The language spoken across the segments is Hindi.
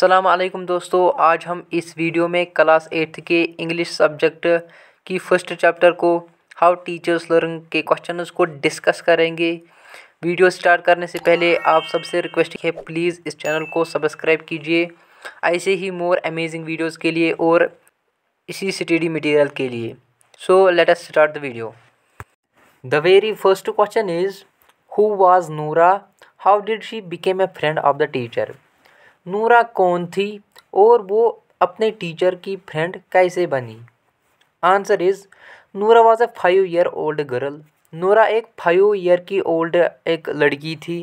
असलकम दोस्तों आज हम इस वीडियो में क्लास एट्थ के इंग्लिश सब्जेक्ट की फर्स्ट चैप्टर को हाउ टीचर्स लर्न के क्वेश्चन को डिस्कस करेंगे वीडियो स्टार्ट करने से पहले आप सबसे रिक्वेस्ट है प्लीज़ इस चैनल को सब्सक्राइब कीजिए ऐसे ही मोर अमेजिंग वीडियोस के लिए और इसी स्टडी मटेरियल के लिए so let us start the video the very first question is who was Noora how did she became a friend of the teacher Noora कौन थी और वो अपने टीचर की फ्रेंड कैसे बनी answer is Noora was a five year old girl Noora एक फाइव ईयर की ओल्ड एक लड़की थी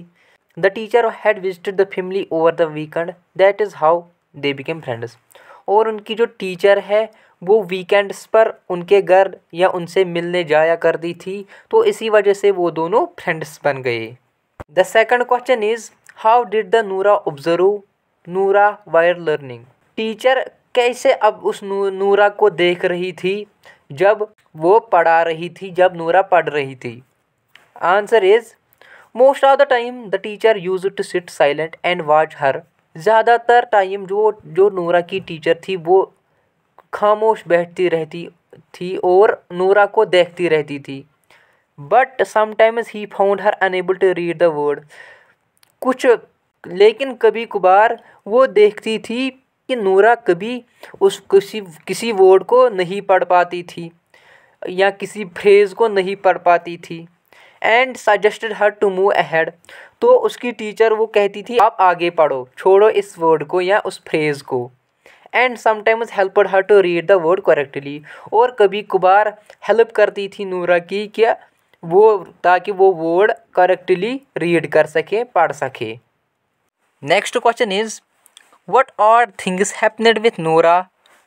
the teacher had visited the family over the weekend that is how they became friends और उनकी जो टीचर है वो वीकेंड्स पर उनके घर या उनसे मिलने जाया करती थी तो इसी वजह से वो दोनों फ्रेंड्स बन गए the second question is how did the Noora observe Noora wire learning teacher कैसे अब उस नू, नूरा को देख रही थी जब वो पढ़ा रही थी जब नूरा पढ़ रही थी answer is most of the time the teacher use to sit silent and watch her ज़्यादातर टाइम जो जो नूरा की टीचर थी वो खामोश बैठती रहती थी और नूरा को देखती रहती थी but sometimes he found her unable to read the word कुछ लेकिन कभी कभार वो देखती थी कि नूरा कभी उस किसी किसी वर्ड को नहीं पढ़ पाती थी या किसी फ्रेज़ को नहीं पढ़ पाती थी and suggested her to move ahead तो उसकी टीचर वो कहती थी आप आगे पढ़ो छोड़ो इस वर्ड को या उस फ्रेज़ को and sometimes helped her to read the word correctly और कभी कभार हेल्प करती थी नूरा की क्या वो ताकि वो वर्ड करेक्टली रीड कर सके पढ़ सके next question is what are things happened with Nora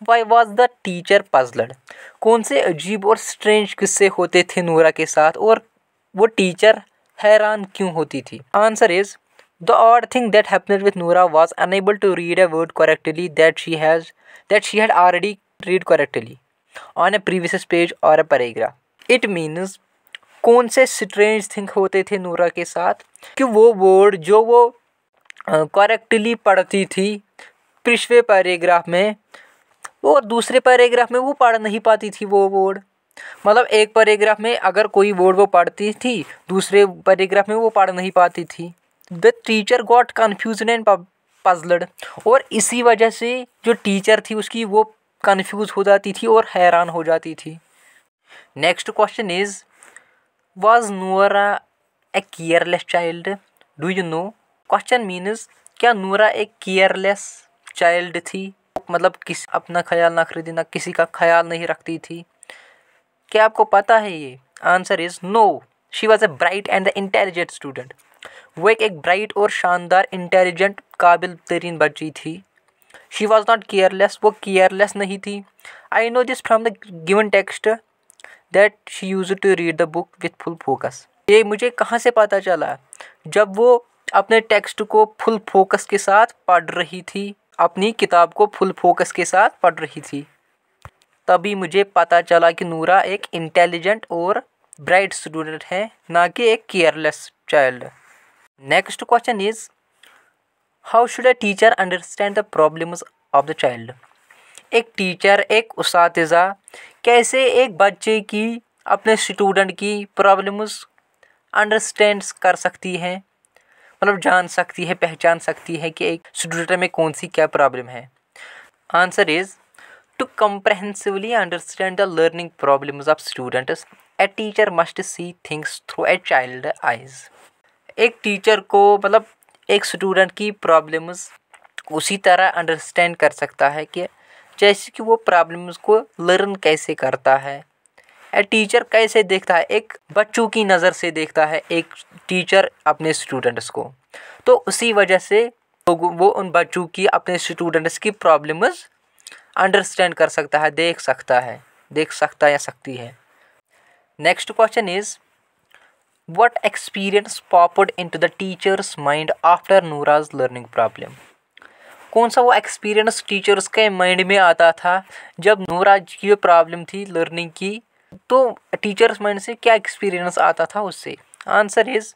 why was the teacher puzzled कौन से अजीब और स्ट्रेंज किस्से होते थे नोरा के साथ और वो टीचर हैरान क्यों होती थी answer is the are thing that happened with Nora was unable to read a word correctly that she has that she had already read correctly on a previous page और अ पैराग्राफ इट मीन्स कौन से स्ट्रेंज थिंक होते थे नूरा के साथ कि वो वर्ड जो वो करेक्टली पढ़ती थी पिछले पैरेग्राफ में और दूसरे पैरेग्राफ में वो पढ़ नहीं पाती थी वो वर्ड मतलब एक पैरेग्राफ में अगर कोई वर्ड वो पढ़ती थी दूसरे पैरेग्राफ में वो पढ़ नहीं पाती थी the teacher got confuse and puzzled और इसी वजह से जो टीचर थी उसकी वो कन्फ्यूज हो जाती थी और हैरान हो जाती थी next question is was Noora a careless child do you know question means क्या नूरा एक केयरलेस चाइल्ड थी मतलब किस अपना ख्याल ना खरीदी ना किसी का ख्याल नहीं रखती थी क्या आपको पता है ये answer is no she was a bright and the intelligent student वो एक एक ब्राइट और शानदार इंटेलिजेंट काबिल तरीन बच्ची थी शी वॉज़ नॉट केयरलेस वो केयरलेस नहीं थी I know this from the given text that she use to read the book with full focus ये मुझे कहाँ से पता चला जब वो अपने टेक्स्ट को फुल फोकस के साथ पढ़ रही थी अपनी किताब को फुल फोकस के साथ पढ़ रही थी तभी मुझे पता चला कि नूरा एक इंटेलिजेंट और ब्राइट स्टूडेंट है ना कि एक careless child next question is how should a teacher understand the problems of the child एक टीचर एक उस कैसे एक बच्चे की अपने स्टूडेंट की प्रॉब्लम्स अंडरस्टैंड कर सकती हैं मतलब जान सकती है पहचान सकती है कि एक स्टूडेंट में कौन सी क्या प्रॉब्लम है answer is to comprehensively understand the learning problem of students a teacher must see things through a child eyes एक टीचर को मतलब एक स्टूडेंट की प्रॉब्लम्स उसी तरह अंडरस्टैंड कर सकता है कि जैसे कि वो प्रॉब्लम्स को लर्न कैसे करता है टीचर कैसे देखता है एक बच्चों की नज़र से देखता है एक टीचर अपने स्टूडेंट्स को तो उसी वजह से वो उन बच्चों की अपने स्टूडेंट्स की प्रॉब्लम्स अंडरस्टैंड कर सकता है देख सकता है देख सकता या सकती है next question is experience popped into the teacher's mind after Noora's learning problem कौन सा वो एक्सपीरियंस टीचर्स के माइंड में आता था जब नूराज की प्रॉब्लम थी लर्निंग की तो टीचर्स माइंड से क्या एक्सपीरियंस आता था उससे answer is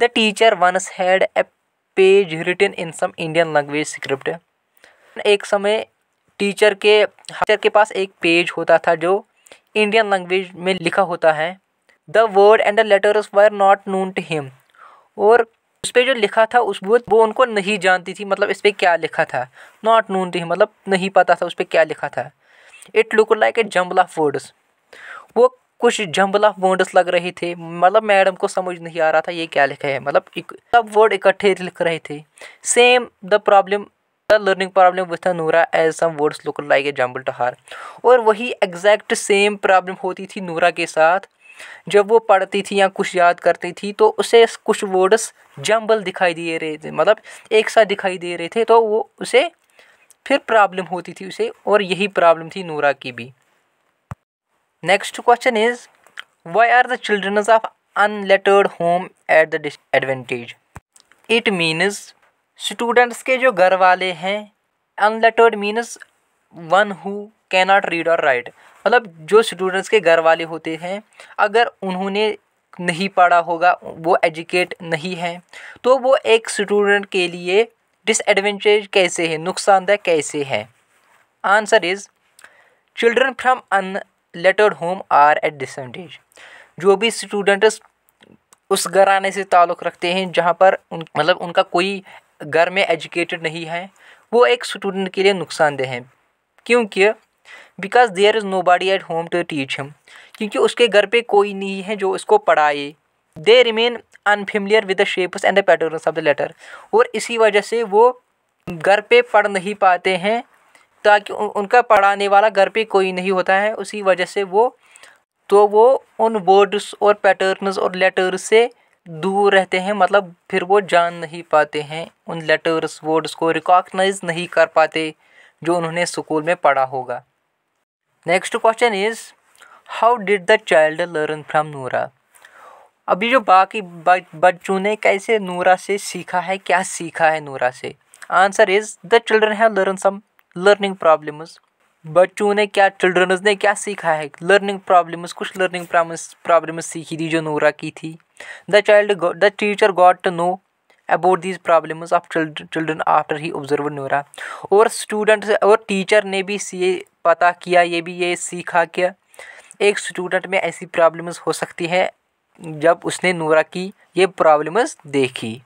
the teacher once had a page written in some Indian language script एक समय टीचर के टीचर के पास एक पेज होता था जो इंडियन लैंग्वेज में लिखा होता है the word and the letters were not known to him और उस पर जो लिखा था उस वो वो उनको नहीं जानती थी मतलब इस पर क्या लिखा था नॉट नोन टू हिम मतलब नहीं पता था उस पर क्या लिखा था it look like a jumble of words वो कुछ जम्बल ऑफ वर्ड्स लग रहे थे मतलब मैडम को समझ नहीं आ रहा था ये क्या लिखा है मतलब सब वर्ड इकट्ठे लिख रहे थे same the problem the learning problem with Noora as some words look like a jumble टहार और वही एग्जैक्ट सेम प्रॉब्लम होती थी नूरा के साथ जब वो पढ़ती थी या कुछ याद करती थी तो उसे कुछ वर्ड्स जम्बल दिखाई दे रहे थे मतलब एक साथ दिखाई दे रहे थे तो वो उसे फिर प्रॉब्लम होती थी उसे और यही प्रॉब्लम थी नूरा की भी next question is why are the childrens of unlettered home at the advantage it means students के जो घर वाले हैं unlettered means one who not read और राइट मतलब जो स्टूडेंट्स के घर वाले होते हैं अगर उन्होंने नहीं पढ़ा होगा वो एजुकेट नहीं है तो वो एक स्टूडेंट के लिए डिसएडवेंटेज कैसे है नुकसानदायक कैसे है answer is children from letter home are at disadvantage जो भी स्टूडेंट्स उस घर आने से ताल्लुक़ रखते हैं जहाँ पर उन मतलब उनका कोई घर में एजुकेटेड नहीं है वो एक स्टूडेंट के लिए नुकसानदेह हैं क्योंकि because there is nobody at home to teach him क्योंकि उसके घर पे कोई नहीं है जो उसको पढ़ाए they remain unfamiliar with the shapes and the pattern of the letter और इसी वजह से वो घर पे पढ़ नहीं पाते हैं ताकि उनका पढ़ाने वाला घर पे कोई नहीं होता है उसी वजह से वो तो वो उन वर्ड्स और पैटर्नस और लेटर्स से दूर रहते हैं मतलब फिर वो जान नहीं पाते हैं उन लेटर्स वर्ड्स को रिकॉग्नाइज नहीं कर पाते जो उन्होंने स्कूल में पढ़ा होगा next question is how did the child learn from Noora अभी जो बाकी बच्चों ने कैसे नूरा से सीखा है क्या सीखा है नूरा से answer is the children have learn some learning problems बच्चों ने क्या चिल्ड्रंस ने क्या सीखा है लर्निंग प्रॉब्लम्स कुछ लर्निंग प्रॉब्लम्स सीखी थी जो नूरा की थी the child the teacher got to know about these problems of children after he observe Noora और स्टूडेंट और टीचर ने भी ये पता किया ये भी ये सीखा कि एक स्टूडेंट में ऐसी प्रॉब्लम्स हो सकती हैं जब उसने नूरा की ये प्रॉब्लम्स देखी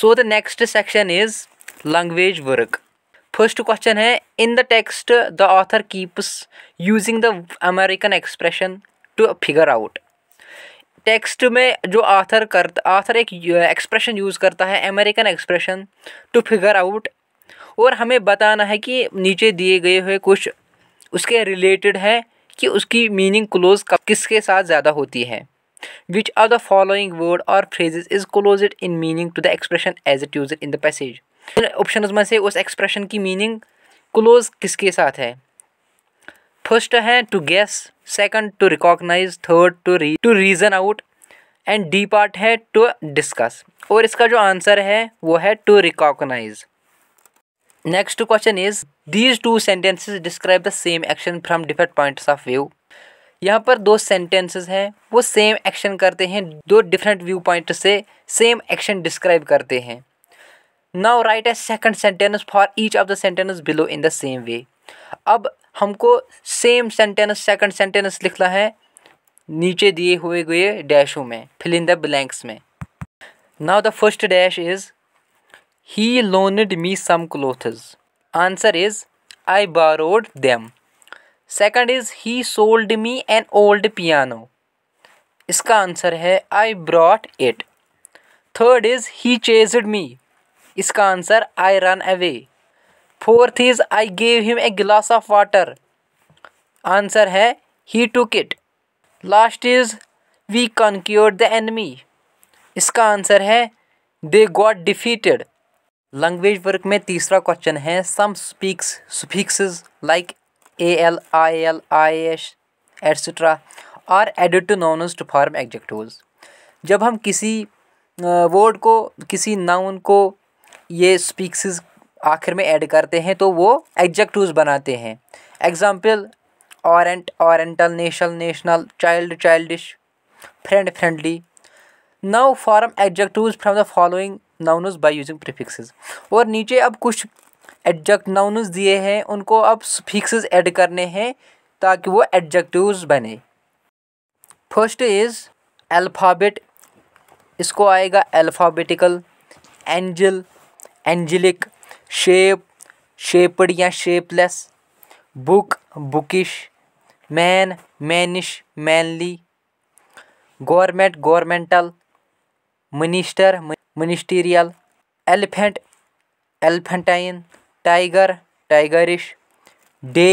so the next section is language work first question है in the text the author keeps using the American expression to figure out text में जो आथर कर आथर एक एक्सप्रेशन uh, यूज़ करता है American expression to figure out और हमें बताना है कि नीचे दिए गए हुए कुछ उसके रिलेटेड है कि उसकी मीनिंग क्लोज किसके साथ ज़्यादा होती है which are the following word और phrases is close in meaning to the expression as it use in the passage option में से उस एक्सप्रेशन की मीनिंग क्लोज किसके साथ है फर्स्ट है to guess second to recognise third to re to reason out and the part है टू डिस्कस और इसका जो आंसर है वो है to recognise next question is these two sentences describe the same action from different points of view यहाँ पर दो सेंटेंसेस हैं वो सेम एक्शन करते हैं दो डिफरेंट व्यू पॉइंट से सेम एक्शन डिस्क्राइब करते हैं now write a second sentence for each of the sentence below in the same way अब हमको सेम सेंटेंस सेकंड सेंटेंस लिखना है नीचे दिए हुए गए डैशों में फिल इन द ब्लैंक्स में now the first dash is he loaned me some clothes answer is I borrowed them second is he sold me an old piano इसका आंसर है I brought it third is he chased me इसका answer I run away fourth is I gave him a glass of water answer है he to kit last is we conquer the enemy इसका आंसर है they got defeated language work में तीसरा क्वेश्चन है some speaks speaks like a L I L I ish etcetera are added to noun to form adjective जब हम किसी वर्ड को किसी नाउन को ये स्पीक्सिस आखिर में ऐड करते हैं तो वो एग्जेक्टिव बनाते हैं example orient oriental national national child childish friend friendly now form adjectives from the following nouns by using prefixes और नीचे अब कुछ एडजेक्ट नाउनस दिए हैं उनको अब फिक्सेस ऐड करने हैं ताकि वो एडजेक्टिव बने फर्स्ट इज़ अल्फ़ाबेट इसको आएगा alphabetical angel angelic shape shaped या shapeless book bookish man mannish manly government governmental minister ministerial elephant elephantine tiger tigerish day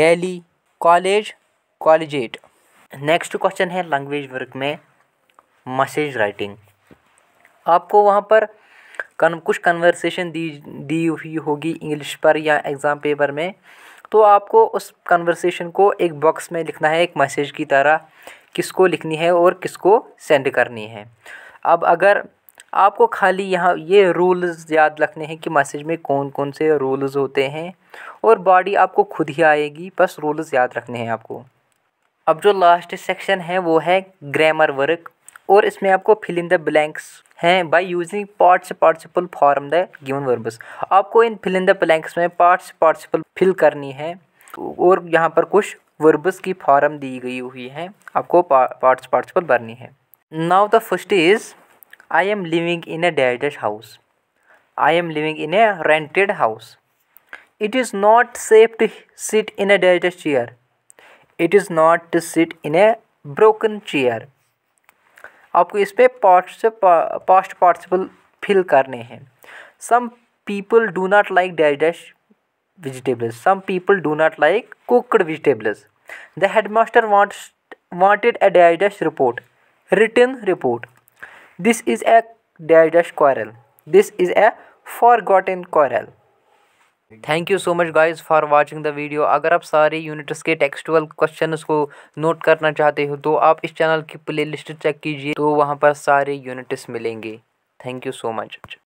daily college collegiate next question है लैंग्वेज वर्क में मैसेज राइटिंग आपको वहाँ पर कन कुछ कन्वर्सेशन दी दी हुई होगी इंग्लिश पर या एग्ज़ाम पेपर में तो आपको उस कन्वर्सेशन को एक बॉक्स में लिखना है एक मैसेज की तरह किसको लिखनी है और किसको सेंड करनी है अब अगर आपको खाली यहाँ ये रूल्स याद रखने हैं कि मैसेज में कौन कौन से रूल्स होते हैं और बॉडी आपको खुद ही आएगी बस रूल्स याद रखने हैं आपको अब जो लास्ट सेक्शन है वो है ग्रामर वर्क और इसमें आपको फिल इन द ब्लैंक्स हैं by using parts participle form the given verbs आपको in fill in the blanks में पार्ट्स पार्टिसिपल फिल करनी है और यहाँ पर कुछ वर्बस की फॉर्म दी गई हुई है आपको पार्ट्स पार्टिसिपल भरनी है now the first is I am living in a dated house I am living in a rented house it is not safe to sit in a dirty chair it is not to sit in a broken chair आपको इस पर पास्ट पॉस्ट पॉसिबल फिल करने हैं some people do not like dash dash vegetables some people do not like cooked vegetables the head master wanted a dash dash report return report this is a dash dash quarrel this is a forgotten in thank you so much guys for watching the video अगर आप सारे यूनिट्स के टेक्सटुअल क्वेश्चंस को नोट करना चाहते हो तो आप इस चैनल की प्लेलिस्ट चेक कीजिए तो वहाँ पर सारे यूनिट्स मिलेंगे थैंक यू सो मच